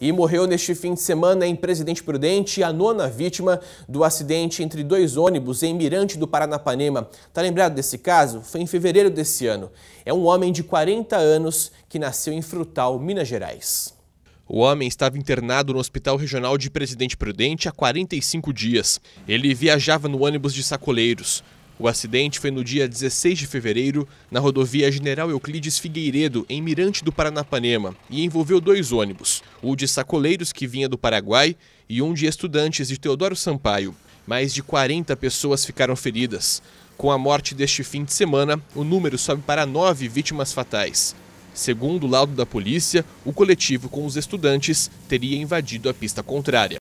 E morreu neste fim de semana em Presidente Prudente a nona vítima do acidente entre dois ônibus em Mirante do Paranapanema. Tá lembrado desse caso? Foi em fevereiro desse ano. É um homem de 40 anos que nasceu em Frutal, Minas Gerais. O homem estava internado no Hospital Regional de Presidente Prudente há 45 dias. Ele viajava no ônibus de sacoleiros. O acidente foi no dia 16 de fevereiro, na rodovia General Euclides Figueiredo, em Mirante do Paranapanema, e envolveu dois ônibus, o de sacoleiros que vinha do Paraguai e um de estudantes de Teodoro Sampaio. Mais de 40 pessoas ficaram feridas. Com a morte deste fim de semana, o número sobe para nove vítimas fatais. Segundo o laudo da polícia, o coletivo com os estudantes teria invadido a pista contrária.